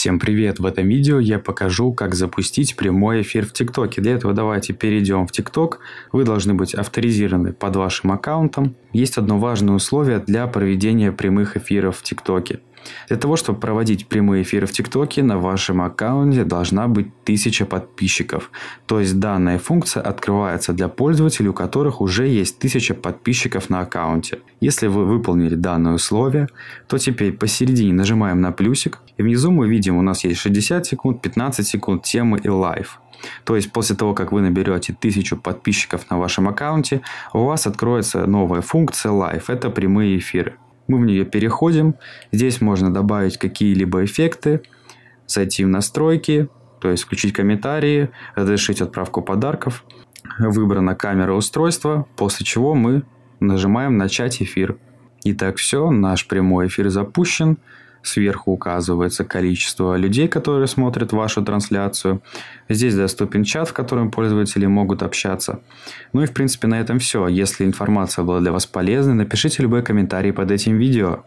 Всем привет! В этом видео я покажу, как запустить прямой эфир в ТикТоке. Для этого давайте перейдем в ТикТок. Вы должны быть авторизированы под вашим аккаунтом. Есть одно важное условие для проведения прямых эфиров в ТикТоке. Для того, чтобы проводить прямые эфиры в ТикТоке, на вашем аккаунте должна быть 1000 подписчиков. То есть данная функция открывается для пользователей, у которых уже есть 1000 подписчиков на аккаунте. Если вы выполнили данное условие, то теперь посередине нажимаем на плюсик, и внизу мы видим, у нас есть 60 секунд, 15 секунд темы и лайв. То есть после того, как вы наберете тысячу подписчиков на вашем аккаунте, у вас откроется новая функция Live. Это прямые эфиры. Мы в нее переходим. Здесь можно добавить какие-либо эффекты, зайти в настройки, то есть включить комментарии, разрешить отправку подарков. Выбрана камера устройства, после чего мы нажимаем «Начать эфир». Итак, все, наш прямой эфир запущен. Сверху указывается количество людей, которые смотрят вашу трансляцию. Здесь доступен чат, в котором пользователи могут общаться. Ну и в принципе на этом все. Если информация была для вас полезной, напишите любой комментарий под этим видео.